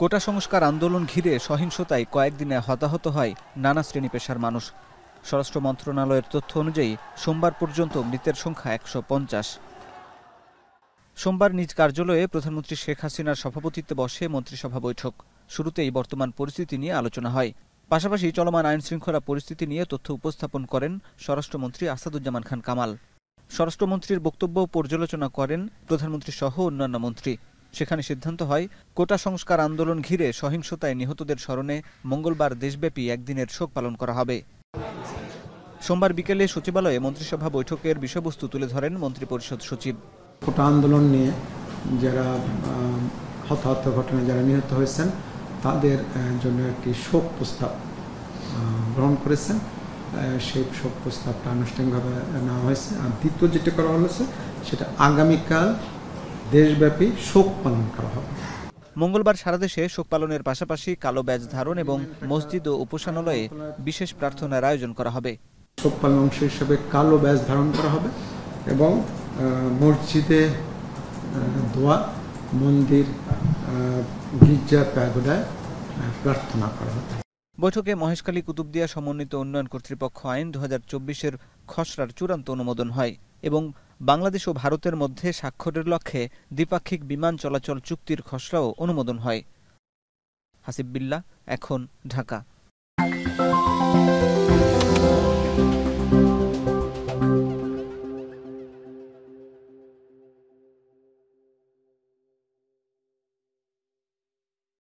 কোটা সংস্কার আন্দোলন ঘিরে সহিংসতায় কয়েকদিনে হতাহত হয় নানা শ্রেণী পেশার মানুষ স্বরাষ্ট্র মন্ত্রণালয়ের তথ্য অনুযায়ী সোমবার পর্যন্ত মৃতের সংখ্যা একশো সোমবার নিজ কার্যালয়ে প্রধানমন্ত্রী শেখ হাসিনার সভাপতিত্বে বসে মন্ত্রিসভা বৈঠক শুরুতেই বর্তমান পরিস্থিতি নিয়ে আলোচনা হয় পাশাপাশি চলমান আইন শৃঙ্খলা পরিস্থিতি নিয়ে তথ্য উপস্থাপন করেন স্বরাষ্ট্রমন্ত্রী আসাদুজ্জামান খান কামাল স্বরাষ্ট্রমন্ত্রীর বক্তব্য পর্যালোচনা করেন প্রধানমন্ত্রী সহ অন্যান্য মন্ত্রী সেখানে সিদ্ধান্ত হয় কোটা সংস্কার আন্দোলন ঘিরে সহিংসতায় নিহতদের স্মরণে মঙ্গলবার দেশব্যাপী একদিনের শোক পালন করা হবে সোমবার বিকেলে সচিবালয়ে মন্ত্রিসভা বৈঠকের বিষয়বস্তু তুলে ধরেন মন্ত্রিপরিষদ সচিব কোটা আন্দোলন নিয়ে যারা হতাহত ঘটনায় যারা নিহত হয়েছেন তাদের জন্য একটি শোক প্রস্তাব গ্রহণ করেছেন সেই শোক প্রস্তাবটা আনুষ্ঠানিকভাবে নেওয়া হয়েছে আর দ্বিতীয় যেটা করা হয়েছে সেটা আগামীকাল দেশব্যাপী শোক পালন করা হবে মঙ্গলবার সারা দেশে শোক পালনের পাশাপাশি কালো ব্যাজ ধারণ এবং মসজিদ ও উপাসনালয়ে বিশেষ প্রার্থনার আয়োজন করা হবে শোক পালন অংশ হিসেবে কালো ব্যাজ ধারণ করা হবে এবং মসজিদে দোয়া মন্দির গির্জা প্যাগোডায় প্রার্থনা করা হবে বৈঠকে মহেশখালী কুতুবদিয়া সমন্বিত উন্নয়ন কর্তৃপক্ষ আইন দু হাজার খসড়ার চূড়ান্ত অনুমোদন হয় এবং বাংলাদেশ ও ভারতের মধ্যে স্বাক্ষরের লক্ষ্যে দ্বিপাক্ষিক বিমান চলাচল চুক্তির খসড়াও অনুমোদন হয় হাসিব বিল্লা এখন ঢাকা